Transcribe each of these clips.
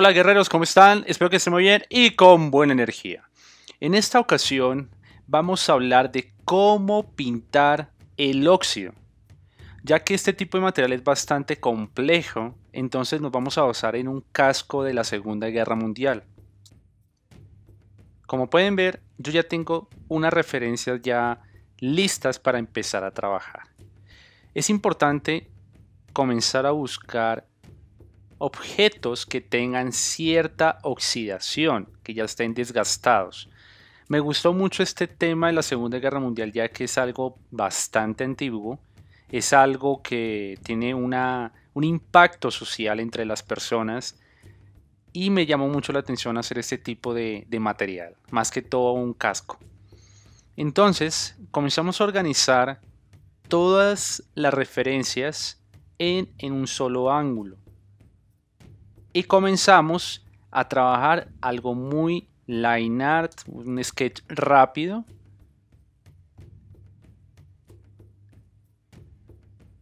Hola guerreros, ¿cómo están? Espero que estén muy bien y con buena energía. En esta ocasión vamos a hablar de cómo pintar el óxido. Ya que este tipo de material es bastante complejo, entonces nos vamos a basar en un casco de la Segunda Guerra Mundial. Como pueden ver, yo ya tengo unas referencias ya listas para empezar a trabajar. Es importante comenzar a buscar objetos que tengan cierta oxidación, que ya estén desgastados. Me gustó mucho este tema de la Segunda Guerra Mundial ya que es algo bastante antiguo, es algo que tiene una, un impacto social entre las personas y me llamó mucho la atención hacer este tipo de, material, más que todo un casco. Entonces comenzamos a organizar todas las referencias en, en un solo ángulo y comenzamos a trabajar algo muy line art, un sketch rápido.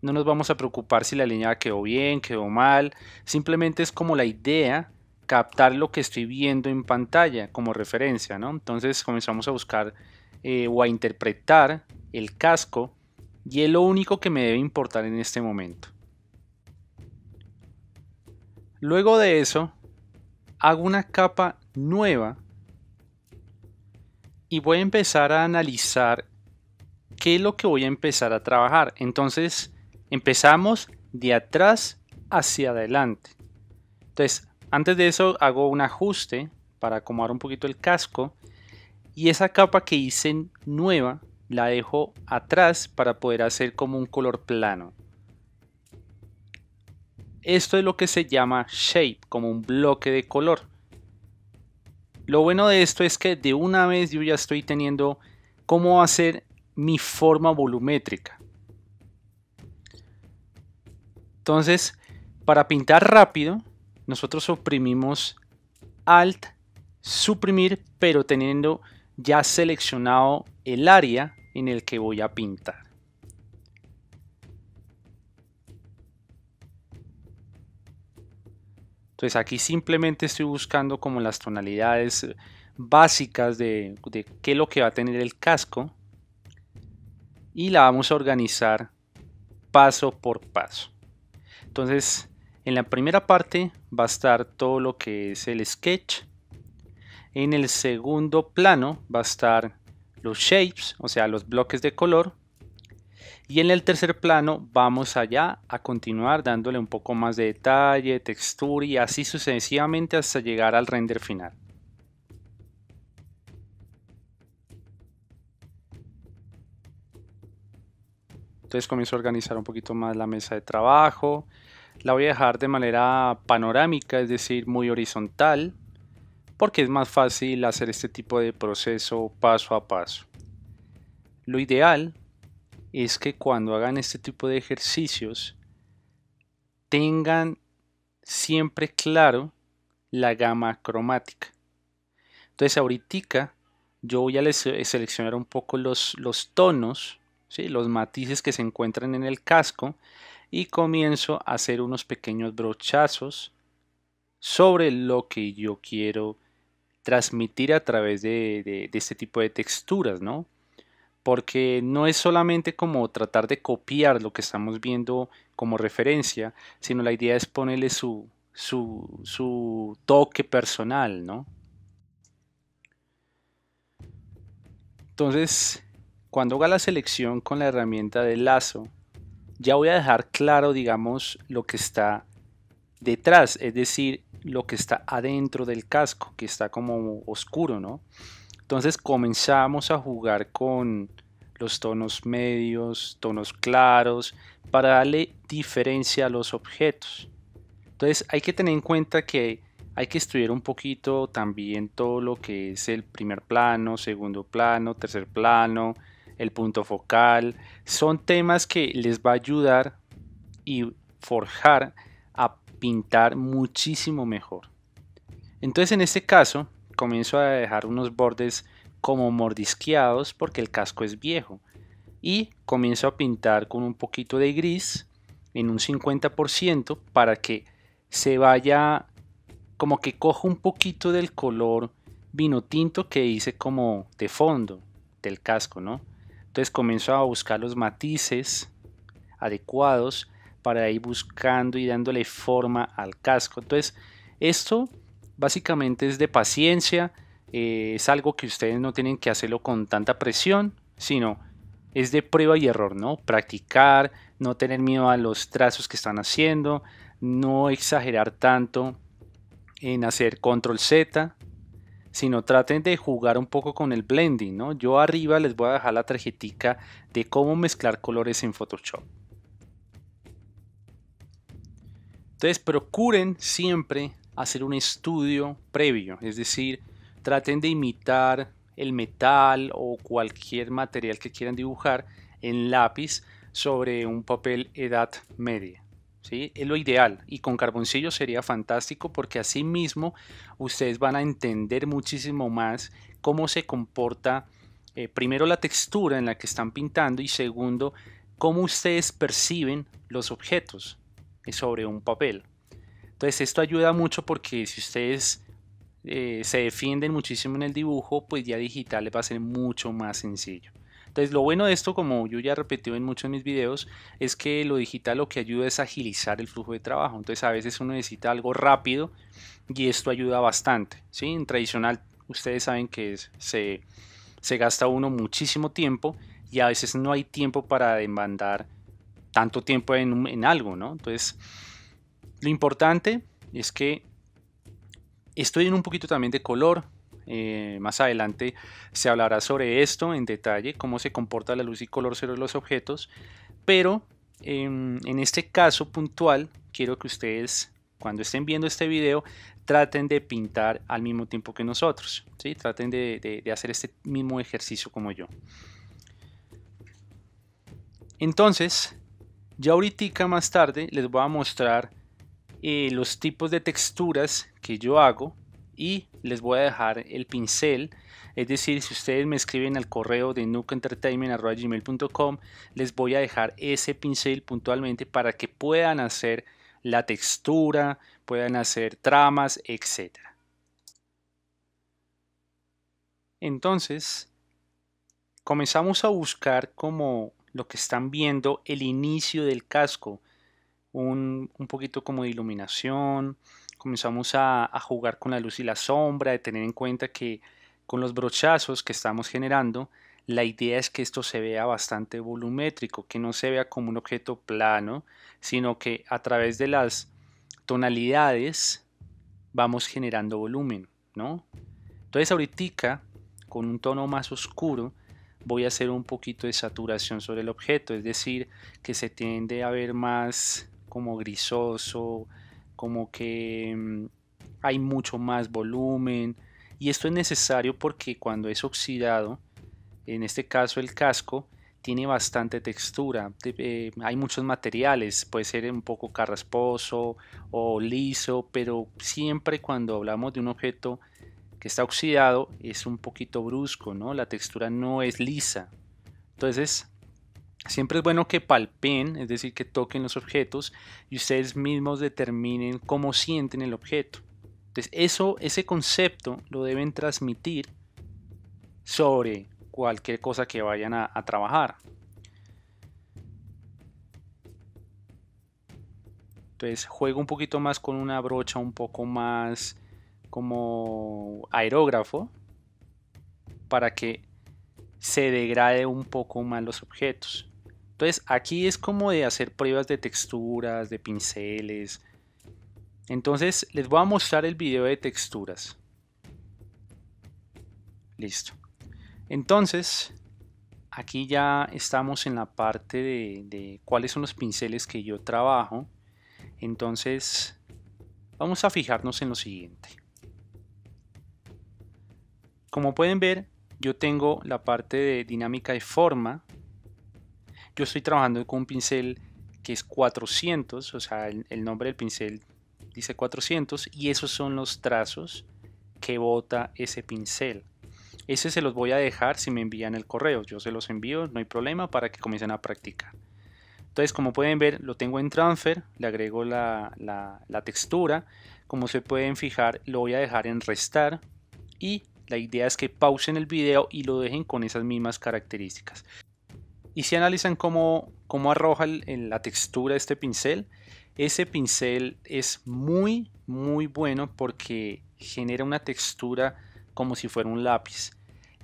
No nos vamos a preocupar si la línea quedó bien, quedó mal. Simplemente es como la idea captar lo que estoy viendo en pantalla como referencia, ¿no? Entonces comenzamos a buscar eh, o a interpretar el casco y es lo único que me debe importar en este momento. Luego de eso, hago una capa nueva y voy a empezar a analizar qué es lo que voy a empezar a trabajar. Entonces, empezamos de atrás hacia adelante. Entonces, antes de eso hago un ajuste para acomodar un poquito el casco y esa capa que hice nueva la dejo atrás para poder hacer como un color plano. Esto es lo que se llama shape, como un bloque de color. Lo bueno de esto es que de una vez yo ya estoy teniendo cómo hacer mi forma volumétrica. Entonces, para pintar rápido, nosotros oprimimos Alt, suprimir, pero teniendo ya seleccionado el área en el que voy a pintar. Entonces aquí simplemente estoy buscando como las tonalidades básicas de, qué es lo que va a tener el casco y la vamos a organizar paso por paso. Entonces en la primera parte va a estar todo lo que es el sketch. En el segundo plano va a estar los shapes, o sea, los bloques de color y en el tercer plano vamos allá a continuar dándole un poco más de detalle, textura y así sucesivamente hasta llegar al render final. Entonces comienzo a organizar un poquito más la mesa de trabajo. La voy a dejar de manera panorámica, es decir, muy horizontal, porque es más fácil hacer este tipo de proceso paso a paso. Lo ideal es que cuando hagan este tipo de ejercicios tengan siempre claro la gama cromática. Entonces ahorita yo voy a eh, seleccionar un poco los, los tonos, los matices que se encuentran en el casco y comienzo a hacer unos pequeños brochazos sobre lo que yo quiero transmitir a través de, de este tipo de texturas, ¿no? porque no es solamente como tratar de copiar lo que estamos viendo como referencia, sino la idea es ponerle su, toque personal, ¿no? Entonces, cuando haga la selección con la herramienta del lazo, ya voy a dejar claro, digamos, lo que está detrás, es decir, lo que está adentro del casco, que está como oscuro, ¿no? Entonces comenzamos a jugar con los tonos medios, tonos claros, para darle diferencia a los objetos. Entonces hay que tener en cuenta que hay que estudiar un poquito también todo lo que es el primer plano, segundo plano, tercer plano, el punto focal. Son temas que les va a ayudar y forjar a pintar muchísimo mejor. Entonces en este caso comienzo a dejar unos bordes como mordisqueados porque el casco es viejo y comienzo a pintar con un poquito de gris en un 50% para que se vaya como que coja un poquito del color vino tinto que hice como de fondo del casco, ¿no? Entonces comienzo a buscar los matices adecuados para ir buscando y dándole forma al casco. Entonces, esto Básicamente es de paciencia, eh, es algo que ustedes no tienen que hacerlo con tanta presión, sino es de prueba y error, ¿no? Practicar, no tener miedo a los trazos que están haciendo, no exagerar tanto en hacer control Z, sino traten de jugar un poco con el blending, ¿no? Yo arriba les voy a dejar la tarjetica de cómo mezclar colores en Photoshop. Entonces procuren siempre hacer un estudio previo, es decir, traten de imitar el metal o cualquier material que quieran dibujar en lápiz sobre un papel edad media. ¿sí? Es lo ideal y con carboncillo sería fantástico porque así mismo ustedes van a entender muchísimo más cómo se comporta eh, primero la textura en la que están pintando y segundo cómo ustedes perciben los objetos sobre un papel. Entonces esto ayuda mucho porque si ustedes eh, se defienden muchísimo en el dibujo, pues ya digital les va a ser mucho más sencillo. Entonces lo bueno de esto, como yo ya he repetido en muchos de mis videos, es que lo digital lo que ayuda es agilizar el flujo de trabajo. Entonces a veces uno necesita algo rápido y esto ayuda bastante. ¿sí? En tradicional ustedes saben que se, gasta uno muchísimo tiempo y a veces no hay tiempo para demandar tanto tiempo en, en algo, ¿no? Entonces lo importante es que estoy en un poquito también de color. Eh, más adelante se hablará sobre esto en detalle, cómo se comporta la luz y color sobre los objetos. Pero em, en este caso puntual, quiero que ustedes, cuando estén viendo este video, traten de pintar al mismo tiempo que nosotros. ¿sí? Traten de, de hacer este mismo ejercicio como yo. Entonces, ya ahorita más tarde les voy a mostrar eh, los tipos de texturas que yo hago y les voy a dejar el pincel. Es decir, si ustedes me escriben al correo de gmail.com les voy a dejar ese pincel puntualmente para que puedan hacer la textura, puedan hacer tramas, etc. Entonces, comenzamos a buscar como lo que están viendo el inicio del casco un, poquito como de iluminación, comenzamos a, a, jugar con la luz y la sombra, de tener en cuenta que con los brochazos que estamos generando, la idea es que esto se vea bastante volumétrico, que no se vea como un objeto plano, sino que a través de las tonalidades vamos generando volumen, ¿no? Entonces ahorita, con un tono más oscuro, voy a hacer un poquito de saturación sobre el objeto, es decir, que se tiende a ver más como grisoso, como que mm, hay mucho más volumen. Y esto es necesario porque cuando es oxidado, en este caso el casco, tiene bastante textura. Eh, hay muchos materiales, puede ser un poco carrasposo o liso, pero siempre cuando hablamos de un objeto que está oxidado es un poquito brusco, ¿no? La textura no es lisa. Entonces, Siempre es bueno que palpen, es decir, que toquen los objetos y ustedes mismos determinen cómo sienten el objeto. Entonces, eso, ese concepto lo deben transmitir sobre cualquier cosa que vayan a, a trabajar. Entonces, juego un poquito más con una brocha un poco más como aerógrafo para que se degrade un poco más los objetos. Entonces aquí es como de hacer pruebas de texturas, de pinceles. Entonces les voy a mostrar el video de texturas. Listo. Entonces aquí ya estamos en la parte de, de cuáles son los pinceles que yo trabajo. Entonces vamos a fijarnos en lo siguiente. Como pueden ver, yo tengo la parte de dinámica de forma yo estoy trabajando con un pincel que es 400, o sea, el, nombre del pincel dice 400 y esos son los trazos que bota ese pincel. Ese se los voy a dejar si me envían el correo. Yo se los envío, no hay problema, para que comiencen a practicar. Entonces, como pueden ver, lo tengo en transfer, le agrego la, la textura. Como se pueden fijar, lo voy a dejar en restar. Y la idea es que pausen el video y lo dejen con esas mismas características. Y si analizan cómo, cómo arroja la textura de este pincel, ese pincel es muy, muy bueno porque genera una textura como si fuera un lápiz.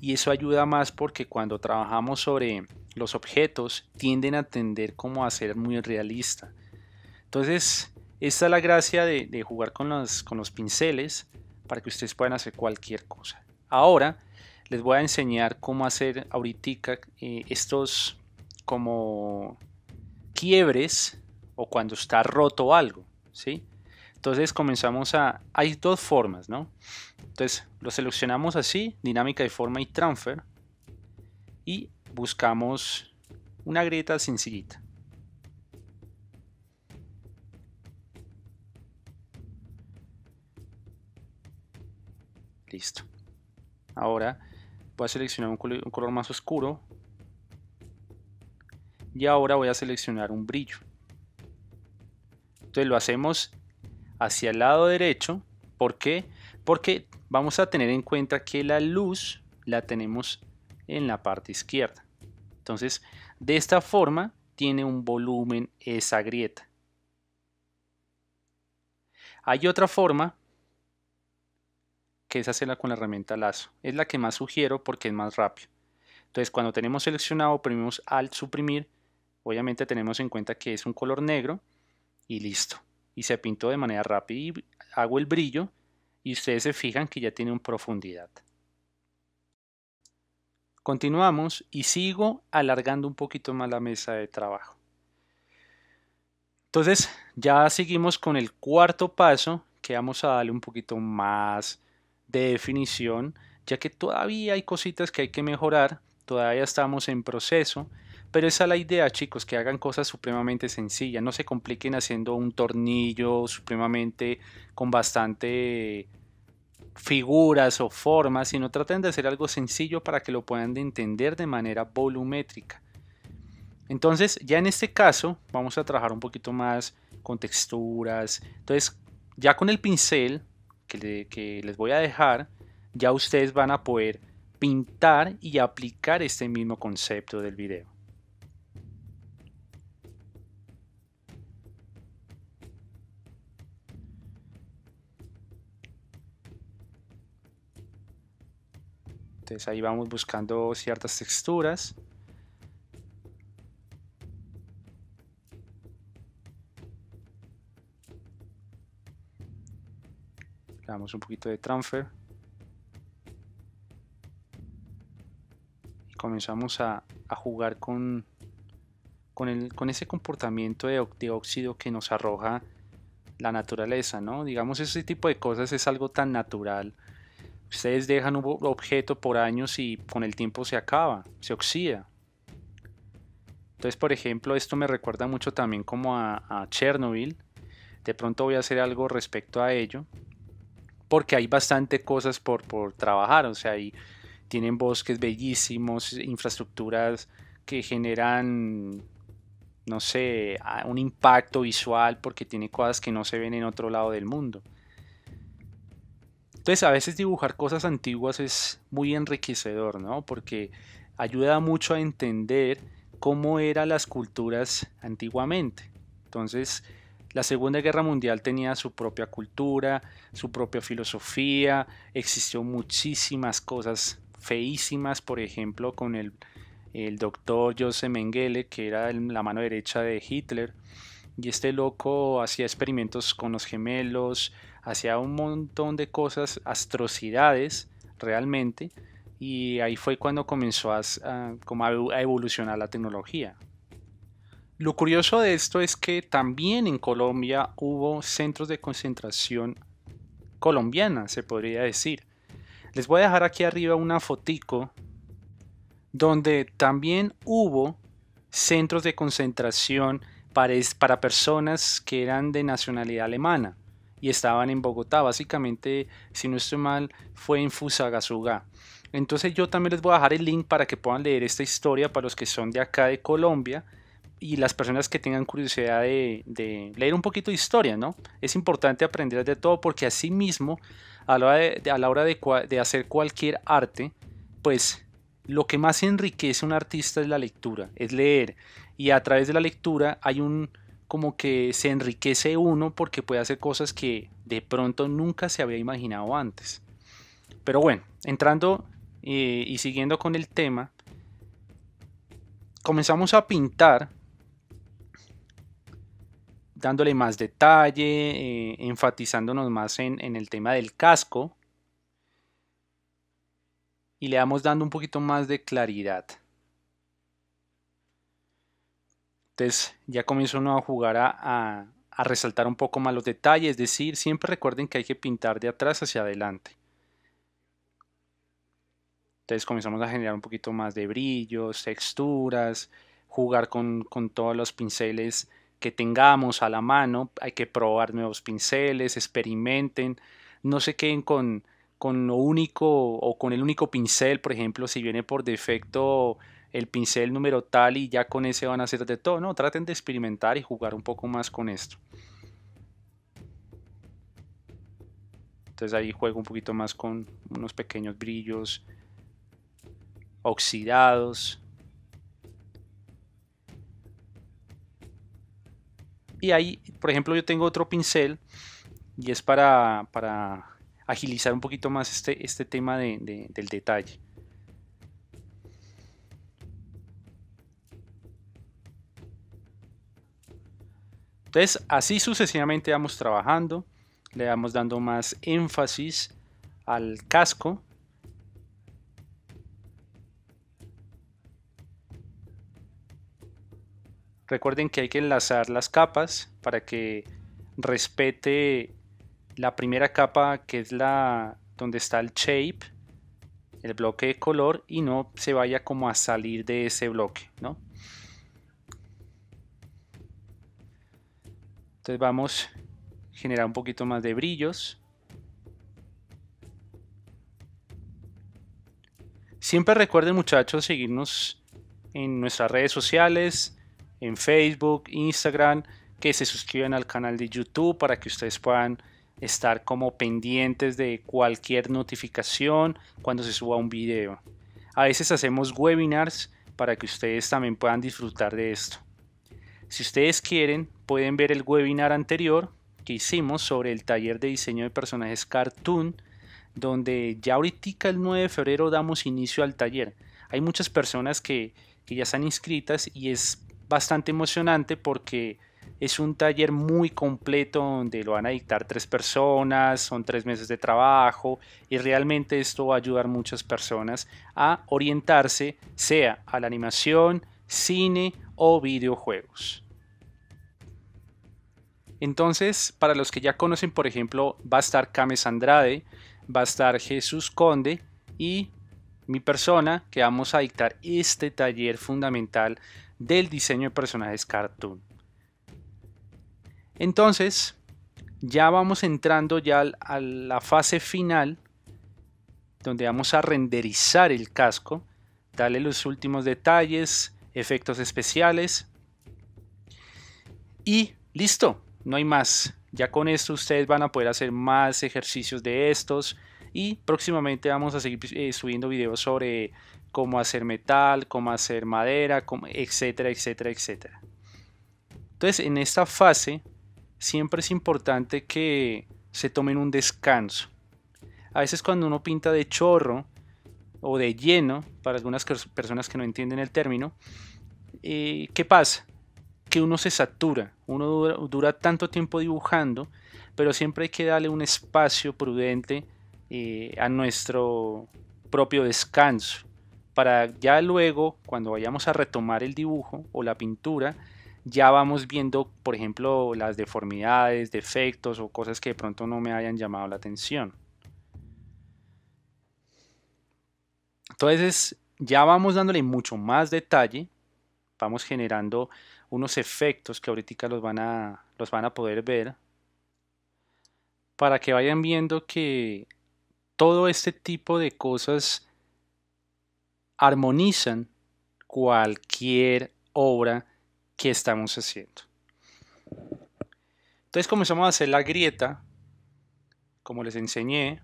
Y eso ayuda más porque cuando trabajamos sobre los objetos tienden a tender como a ser muy realista. Entonces, esta es la gracia de, jugar con los, con los pinceles para que ustedes puedan hacer cualquier cosa. Ahora les voy a enseñar cómo hacer ahorita eh, estos como quiebres o cuando está roto algo, ¿sí? Entonces comenzamos a... Hay dos formas, Entonces lo seleccionamos así, dinámica de forma y transfer, y buscamos una grieta sencillita. Listo. Ahora voy a seleccionar un color más oscuro y ahora voy a seleccionar un brillo. Entonces lo hacemos hacia el lado derecho. ¿Por qué? Porque vamos a tener en cuenta que la luz la tenemos en la parte izquierda. Entonces, de esta forma tiene un volumen esa grieta. Hay otra forma que es hacerla con la herramienta lazo. Es la que más sugiero porque es más rápido. Entonces, cuando tenemos seleccionado, oprimimos Alt suprimir Obviamente tenemos en cuenta que es un color negro y listo. Y se pintó de manera rápida y hago el brillo y ustedes se fijan que ya tiene un profundidad. Continuamos y sigo alargando un poquito más la mesa de trabajo. Entonces ya seguimos con el cuarto paso que vamos a darle un poquito más de definición ya que todavía hay cositas que hay que mejorar, todavía estamos en proceso pero esa es la idea, chicos, que hagan cosas supremamente sencillas, no se compliquen haciendo un tornillo supremamente con bastante figuras o formas, sino traten de hacer algo sencillo para que lo puedan entender de manera volumétrica. Entonces, ya en este caso, vamos a trabajar un poquito más con texturas. Entonces, ya con el pincel que, que les voy a dejar, ya ustedes van a poder pintar y aplicar este mismo concepto del video. ahí vamos buscando ciertas texturas. Le damos un poquito de transfer. Y comenzamos a, jugar con, con, ese comportamiento de, de óxido que nos arroja la naturaleza, ¿no? Digamos, ese tipo de cosas es algo tan natural Ustedes dejan un objeto por años y con el tiempo se acaba, se oxida. Entonces, por ejemplo, esto me recuerda mucho también como a, Chernobyl. De pronto voy a hacer algo respecto a ello, porque hay bastante cosas por, por trabajar. O sea, ahí tienen bosques bellísimos, infraestructuras que generan, no sé, un impacto visual porque tiene cosas que no se ven en otro lado del mundo. Entonces a veces dibujar cosas antiguas es muy enriquecedor, ¿no? Porque ayuda mucho a entender cómo eran las culturas antiguamente. Entonces, la Segunda Guerra Mundial tenía su propia cultura, su propia filosofía, existió muchísimas cosas feísimas, por ejemplo, con el, el doctor Josef Mengele, que era la mano derecha de Hitler, y este loco hacía experimentos con los gemelos, hacía un montón de cosas, atrocidades realmente, y ahí fue cuando comenzó a, evolucionar la tecnología. Lo curioso de esto es que también en Colombia hubo centros de concentración colombiana, se podría decir. Les voy a dejar aquí arriba una fotico donde también hubo centros de concentración para personas que eran de nacionalidad alemana y estaban en Bogotá. Básicamente, si no estoy mal, fue en Fusagasugá. Entonces yo también les voy a dejar el link para que puedan leer esta historia para los que son de acá de Colombia y las personas que tengan curiosidad de, leer un poquito de historia, ¿no? Es importante aprender de todo porque así mismo, a la hora a la hora de, de hacer cualquier arte, pues lo que más enriquece a un artista es la lectura, es leer. Y a través de la lectura hay un, como que se enriquece uno porque puede hacer cosas que de pronto nunca se había imaginado antes. Pero bueno, entrando eh, y siguiendo con el tema, comenzamos a pintar dándole más detalle, eh, enfatizándonos más en, en el tema del casco y le vamos dando un poquito más de claridad. ya comienzo a jugar a, resaltar un poco más los detalles, es decir, siempre recuerden que hay que pintar de atrás hacia adelante. Entonces comenzamos a generar un poquito más de brillos, texturas, jugar con, todos los pinceles que tengamos a la mano. Hay que probar nuevos pinceles, experimenten. No se queden con, con lo único o con el único pincel, por ejemplo, si viene por defecto el pincel número tal y ya con ese van a hacer de todo. No, traten de experimentar y jugar un poco más con esto. Entonces ahí juego un poquito más con unos pequeños brillos oxidados. Y ahí, por ejemplo, yo tengo otro pincel y es para, para agilizar un poquito más este, este tema del detalle. Entonces, así sucesivamente vamos trabajando, le vamos dando más énfasis al casco. Recuerden que hay que enlazar las capas para que respete la primera capa que es la donde está el shape, el bloque de color y no se vaya como a salir de ese bloque, ¿no? Entonces vamos a generar un poquito más de brillos. Siempre recuerden muchachos seguirnos en nuestras redes sociales, en Facebook, Instagram, que se suscriban al canal de YouTube para que ustedes puedan estar como pendientes de cualquier notificación cuando se suba un video. A veces hacemos webinars para que ustedes también puedan disfrutar de esto. Si ustedes quieren, pueden ver el webinar anterior que hicimos sobre el taller de diseño de personajes cartoon, donde ya ahorita el 9 de febrero damos inicio al taller. Hay muchas personas que, ya están inscritas y es bastante emocionante porque es un taller muy completo donde lo van a dictar tres personas, son tres meses de trabajo y realmente esto va a ayudar muchas personas a orientarse sea a la animación, cine o videojuegos. Entonces, para los que ya conocen, por ejemplo, va a estar Cames Andrade, va a estar Jesús Conde y mi persona que vamos a dictar este taller fundamental del diseño de personajes cartoon. Entonces, ya vamos entrando ya a la fase final donde vamos a renderizar el casco, darle los últimos detalles, efectos especiales y listo, no hay más. Ya con esto ustedes van a poder hacer más ejercicios de estos y próximamente vamos a seguir eh, subiendo videos sobre cómo hacer metal, cómo hacer madera, etcétera, etcétera, etcétera. Entonces en esta fase siempre es importante que se tomen un descanso. A veces cuando uno pinta de chorro o de lleno, para algunas personas que no entienden el término, eh, ¿qué pasa? que uno se satura, uno dura, tanto tiempo dibujando, pero siempre hay que darle un espacio prudente eh, a nuestro propio descanso, para ya luego, cuando vayamos a retomar el dibujo o la pintura, ya vamos viendo, por ejemplo, las deformidades, defectos o cosas que de pronto no me hayan llamado la atención. Entonces, ya vamos dándole mucho más detalle, vamos generando unos efectos que ahorita los van a, los van a poder ver para que vayan viendo que todo este tipo de cosas armonizan cualquier obra que estamos haciendo. Entonces comenzamos a hacer la grieta, como les enseñé,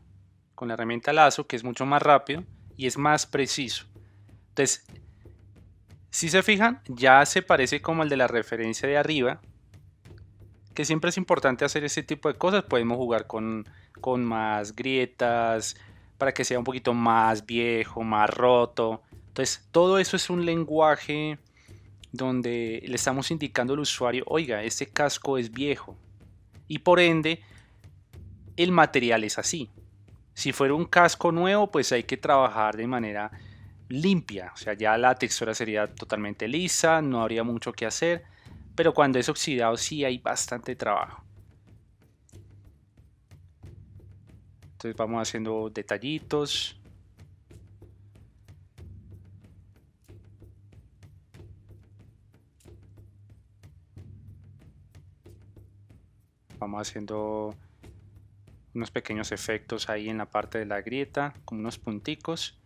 con la herramienta lazo, que es mucho más rápido y es más preciso. Entonces, si se fijan, ya se parece como el de la referencia de arriba, que siempre es importante hacer ese tipo de cosas. Podemos jugar con, con más grietas, para que sea un poquito más viejo, más roto. Entonces, todo eso es un lenguaje donde le estamos indicando al usuario, oiga, este casco es viejo. Y por ende, el material es así. Si fuera un casco nuevo, pues hay que trabajar de manera limpia, o sea, ya la textura sería totalmente lisa, no habría mucho que hacer, pero cuando es oxidado sí hay bastante trabajo. Entonces vamos haciendo detallitos. Vamos haciendo unos pequeños efectos ahí en la parte de la grieta, con unos punticos.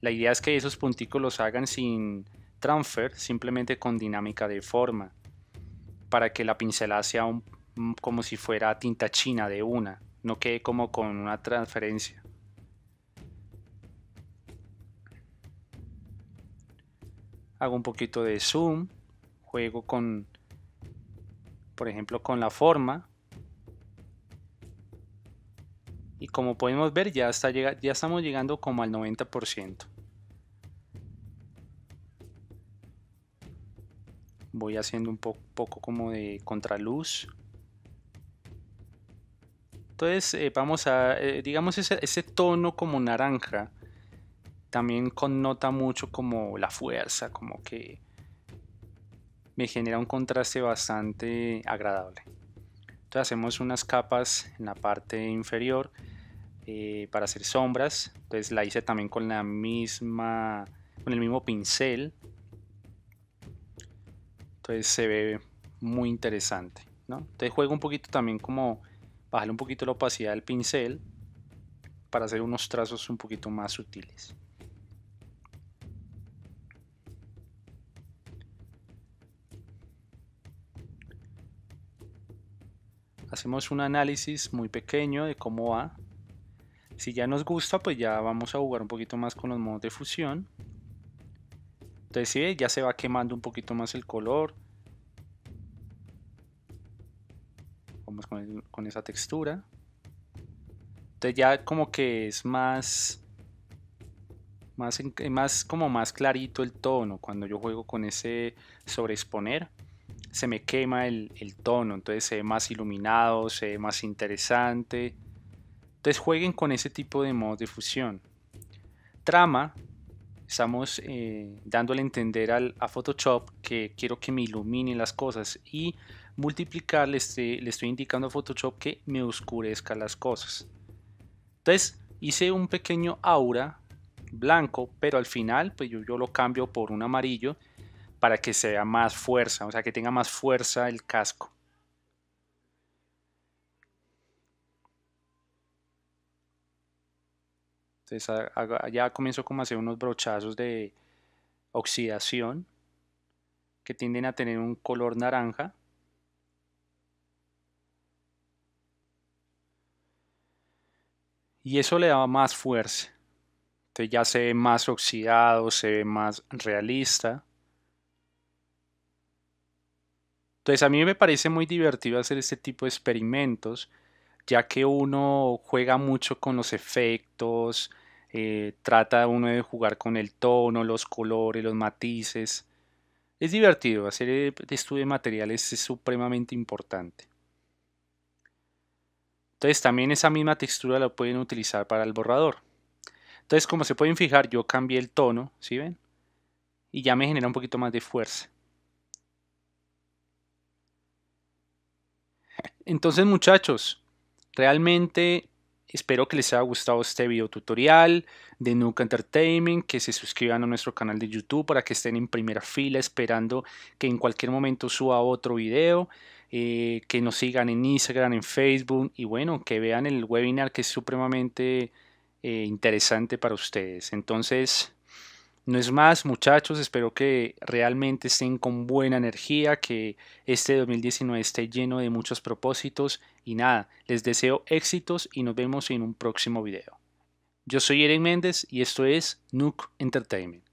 La idea es que esos punticos los hagan sin transfer, simplemente con dinámica de forma, para que la pincelada sea como si fuera tinta china de una, no quede como con una transferencia. Hago un poquito de zoom, juego con, por ejemplo, con la forma. Y como podemos ver, ya, está, ya estamos llegando como al 90%. voy haciendo un poco como de contraluz. Entonces eh, vamos a, eh, digamos, ese, tono como naranja también connota mucho como la fuerza, como que me genera un contraste bastante agradable. Entonces hacemos unas capas en la parte inferior eh, para hacer sombras. Entonces la hice también con la misma, con el mismo pincel pues, se ve muy interesante. Entonces juego un poquito también como bajar un poquito la opacidad del pincel para hacer unos trazos un poquito más sutiles. Hacemos un análisis muy pequeño de cómo va. Si ya nos gusta, pues ya vamos a jugar un poquito más con los modos de fusión. Entonces ya se va quemando un poquito más el color. Vamos con, esa textura. Entonces ya como que es más, más, más como más clarito el tono. Cuando yo juego con ese sobreexponer, se me quema el, el tono. Entonces se ve más iluminado, se ve más interesante. Entonces jueguen con ese tipo de modos de fusión. Trama, estamos eh, dándole a entender a Photoshop que quiero que me ilumine las cosas y multiplicar este, le estoy, le indicando a Photoshop que me oscurezca las cosas. Entonces hice un pequeño aura blanco, pero al final pues yo lo cambio por un amarillo para que sea más fuerza, o sea que tenga más fuerza el casco. Entonces ya comienzo como a hacer unos brochazos de oxidación que tienden a tener un color naranja. Y eso le da más fuerza. Entonces ya se ve más oxidado, se ve más realista. Entonces a mí me parece muy divertido hacer este tipo de experimentos, ya que uno juega mucho con los efectos, eh, trata uno de jugar con el tono, los colores, los matices. Es divertido, hacer eh, este estudio de materiales es supremamente importante. Entonces también esa misma textura la pueden utilizar para el borrador. Entonces como se pueden fijar yo cambié el tono, ¿sí ven? Y ya me genera un poquito más de fuerza. Entonces muchachos, realmente Espero que les haya gustado este video tutorial de Nuke Entertainment, que se suscriban a nuestro canal de YouTube para que estén en primera fila esperando que en cualquier momento suba otro video, eh, que nos sigan en Instagram, en Facebook y bueno, que vean el webinar que es supremamente eh, interesante para ustedes. Entonces, no es más, muchachos, espero que realmente estén con buena energía, que este 2019 esté lleno de muchos propósitos y nada, les deseo éxitos y nos vemos en un próximo video. Yo soy Eren Méndez y esto es Nook Entertainment.